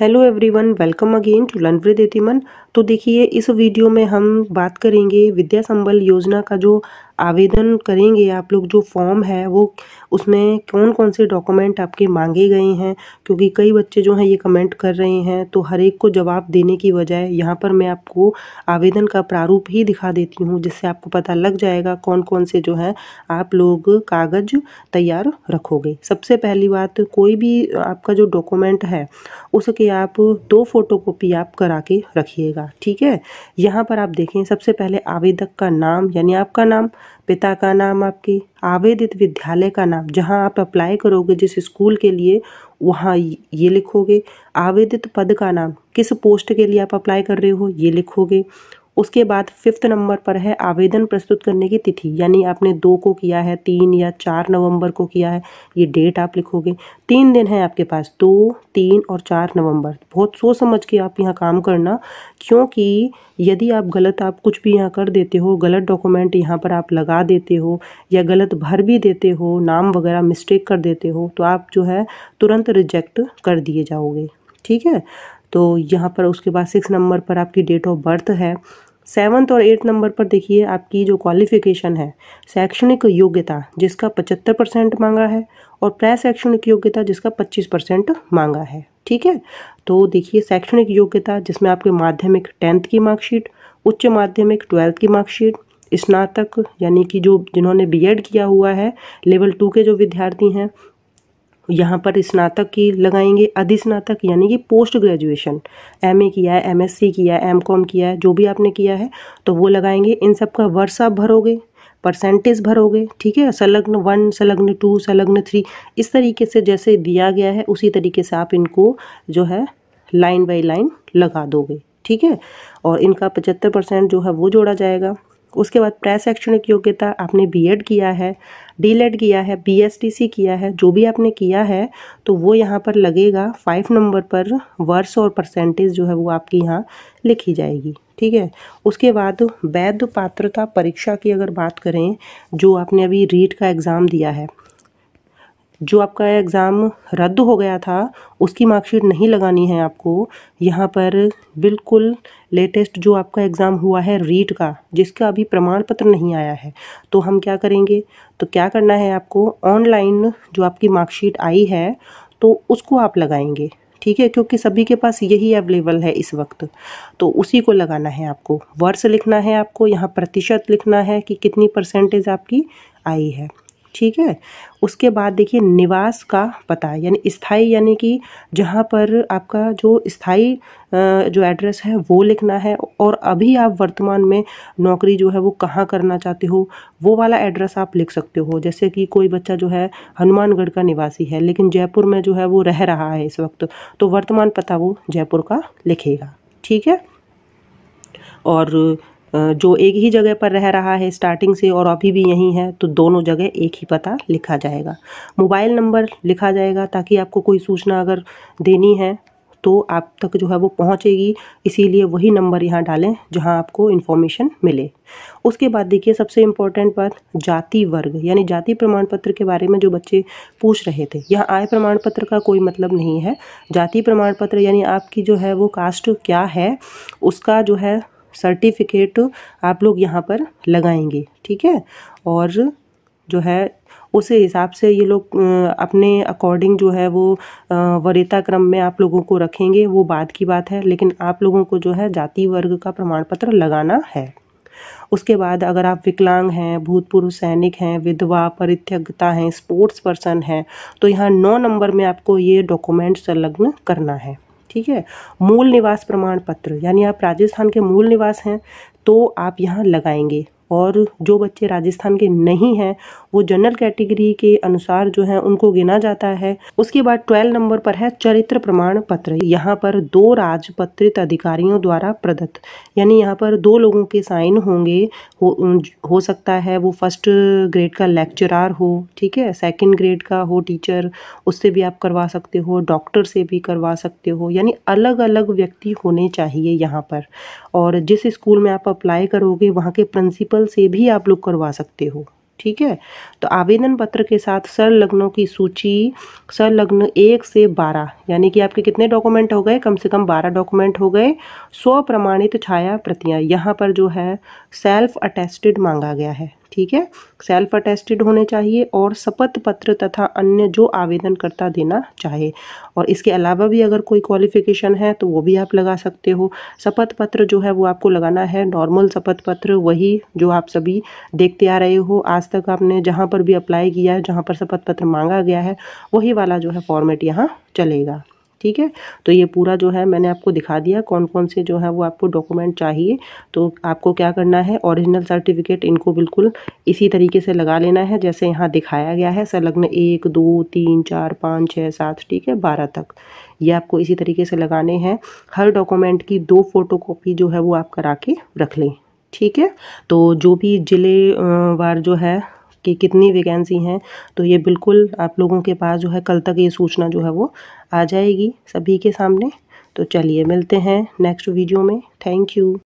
hello everyone welcome again to learn with तो देखिए इस वीडियो में हम बात करेंगे विद्या संबल योजना का जो आवेदन करेंगे आप लोग जो फॉर्म है वो उसमें कौन कौन से डॉक्यूमेंट आपके मांगे गए हैं क्योंकि कई बच्चे जो हैं ये कमेंट कर रहे हैं तो हर एक को जवाब देने की बजाय यहाँ पर मैं आपको आवेदन का प्रारूप ही दिखा देती हूँ जिससे आपको पता लग जाएगा कौन कौन से जो है आप लोग कागज़ तैयार रखोगे सबसे पहली बात कोई भी आपका जो डॉक्यूमेंट है उसके आप दो कॉपी आप करा के रखिएगा ठीक है यहाँ पर आप देखें सबसे पहले आवेदक का नाम यानी आपका नाम पिता का नाम आपकी आवेदित विद्यालय का नाम जहां आप अप्लाई करोगे जिस स्कूल के लिए वहां ये लिखोगे आवेदित पद का नाम किस पोस्ट के लिए आप अप्लाई कर रहे हो ये लिखोगे उसके बाद फिफ्थ नंबर पर है आवेदन प्रस्तुत करने की तिथि यानी आपने दो को किया है तीन या चार नवंबर को किया है ये डेट आप लिखोगे तीन दिन है आपके पास दो तीन और चार नवंबर बहुत सोच समझ के आप यहाँ काम करना क्योंकि यदि आप गलत आप कुछ भी यहाँ कर देते हो गलत डॉक्यूमेंट यहाँ पर आप लगा देते हो या गलत भर भी देते हो नाम वगैरह मिस्टेक कर देते हो तो आप जो है तुरंत रिजेक्ट कर दिए जाओगे ठीक है तो यहाँ पर उसके बाद सिक्स नंबर पर आपकी डेट ऑफ बर्थ है सेवन्थ और एट्थ नंबर पर देखिए आपकी जो क्वालिफिकेशन है शैक्षणिक योग्यता जिसका पचहत्तर परसेंट मांगा है और प्रशैक्षणिक योग्यता जिसका पच्चीस परसेंट मांगा है ठीक है तो देखिए शैक्षणिक योग्यता जिसमें आपके माध्यमिक टेंथ की मार्कशीट उच्च माध्यमिक ट्वेल्थ की मार्कशीट स्नातक यानी कि जो जिन्होंने बीएड किया हुआ है लेवल टू के जो विद्यार्थी हैं यहाँ पर स्नातक की लगाएंगे अधिस्नातक यानी कि पोस्ट ग्रेजुएशन एम किया है एमएससी किया है कॉम किया है जो भी आपने किया है तो वो लगाएंगे इन सब का वर्ष आप भरोगे परसेंटेज भरोगे ठीक है संलग्न वन संलग्न टू संलग्न थ्री इस तरीके से जैसे दिया गया है उसी तरीके से आप इनको जो है लाइन बाई लाइन लगा दोगे ठीक है और इनका पचहत्तर परसेंट जो है वो जोड़ा जाएगा उसके बाद प्रेस शैक्षणिक योग्यता आपने बीएड किया है डीलेड किया है बीएसटीसी किया है जो भी आपने किया है तो वो यहाँ पर लगेगा फाइव नंबर पर वर्ष और परसेंटेज जो है वो आपकी यहाँ लिखी जाएगी ठीक है उसके बाद वैध पात्रता परीक्षा की अगर बात करें जो आपने अभी रीट का एग्ज़ाम दिया है जो आपका एग्ज़ाम रद्द हो गया था उसकी मार्कशीट नहीं लगानी है आपको यहाँ पर बिल्कुल लेटेस्ट जो आपका एग्ज़ाम हुआ है रीट का जिसका अभी प्रमाण पत्र नहीं आया है तो हम क्या करेंगे तो क्या करना है आपको ऑनलाइन जो आपकी मार्कशीट आई है तो उसको आप लगाएंगे ठीक है क्योंकि सभी के पास यही अवेलेबल है इस वक्त तो उसी को लगाना है आपको वर्ष लिखना है आपको यहाँ प्रतिशत लिखना है कि कितनी परसेंटेज आपकी आई है ठीक है उसके बाद देखिए निवास का पता यानी स्थाई यानी कि जहाँ पर आपका जो स्थाई जो एड्रेस है वो लिखना है और अभी आप वर्तमान में नौकरी जो है वो कहाँ करना चाहते हो वो वाला एड्रेस आप लिख सकते हो जैसे कि कोई बच्चा जो है हनुमानगढ़ का निवासी है लेकिन जयपुर में जो है वो रह रहा है इस वक्त तो वर्तमान पता वो जयपुर का लिखेगा ठीक है और जो एक ही जगह पर रह रहा है स्टार्टिंग से और अभी भी यहीं है तो दोनों जगह एक ही पता लिखा जाएगा मोबाइल नंबर लिखा जाएगा ताकि आपको कोई सूचना अगर देनी है तो आप तक जो है वो पहुंचेगी इसीलिए वही नंबर यहाँ डालें जहाँ आपको इन्फॉर्मेशन मिले उसके बाद देखिए सबसे इम्पोर्टेंट बात जाति वर्ग यानी जाति प्रमाण पत्र के बारे में जो बच्चे पूछ रहे थे यहाँ आय प्रमाण पत्र का कोई मतलब नहीं है जाति प्रमाण पत्र यानी आपकी जो है वो कास्ट क्या है उसका जो है सर्टिफिकेट तो आप लोग यहाँ पर लगाएंगे ठीक है और जो है उस हिसाब से ये लोग अपने अकॉर्डिंग जो है वो वरीता क्रम में आप लोगों को रखेंगे वो बाद की बात है लेकिन आप लोगों को जो है जाति वर्ग का प्रमाण पत्र लगाना है उसके बाद अगर आप विकलांग हैं भूतपूर्व सैनिक हैं विधवा परित्यक्ता हैं स्पोर्ट्स पर्सन हैं तो यहाँ नौ नंबर में आपको ये डॉक्यूमेंट संलग्न करना है ठीक है मूल निवास प्रमाण पत्र यानी आप राजस्थान के मूल निवास हैं तो आप यहाँ लगाएंगे और जो बच्चे राजस्थान के नहीं हैं वो जनरल कैटेगरी के अनुसार जो है उनको गिना जाता है उसके बाद ट्वेल्व नंबर पर है चरित्र प्रमाण पत्र यहाँ पर दो राजपत्रित अधिकारियों द्वारा प्रदत्त यानी यहाँ पर दो लोगों के साइन होंगे हो, हो सकता है वो फर्स्ट ग्रेड का लेक्चरार हो ठीक है सेकेंड ग्रेड का हो टीचर उससे भी आप करवा सकते हो डॉक्टर से भी करवा सकते हो यानी अलग अलग व्यक्ति होने चाहिए यहाँ पर और जिस स्कूल में आप अप्लाई करोगे वहाँ के प्रिंसिपल प्रिंसिपल से भी आप लोग करवा सकते हो ठीक है तो आवेदन पत्र के साथ लग्नों की सूची लग्न एक से बारह यानी कि आपके कितने डॉक्यूमेंट हो गए कम से कम बारह डॉक्यूमेंट हो गए स्व प्रमाणित छाया प्रतियां यहाँ पर जो है सेल्फ अटेस्टेड मांगा गया है ठीक है सेल्फ अटेस्टेड होने चाहिए और शपथ पत्र तथा अन्य जो आवेदनकर्ता देना चाहे और इसके अलावा भी अगर कोई क्वालिफिकेशन है तो वो भी आप लगा सकते हो शपथ पत्र जो है वो आपको लगाना है नॉर्मल शपथ पत्र वही जो आप सभी देखते आ रहे हो आज तक आपने जहाँ पर भी अप्लाई किया है जहाँ पर शपथ पत्र मांगा गया है वही वाला जो है फॉर्मेट यहाँ चलेगा ठीक है तो ये पूरा जो है मैंने आपको दिखा दिया कौन कौन से जो है वो आपको डॉक्यूमेंट चाहिए तो आपको क्या करना है ओरिजिनल सर्टिफिकेट इनको बिल्कुल इसी तरीके से लगा लेना है जैसे यहाँ दिखाया गया है संलग्न एक दो तीन चार पाँच छः सात ठीक है बारह तक ये आपको इसी तरीके से लगाने हैं हर डॉक्यूमेंट की दो फोटो जो है वो आप करा के रख लें ठीक है तो जो भी ज़िले वार जो है कि कितनी वैकेंसी हैं तो ये बिल्कुल आप लोगों के पास जो है कल तक ये सूचना जो है वो आ जाएगी सभी के सामने तो चलिए मिलते हैं नेक्स्ट वीडियो में थैंक यू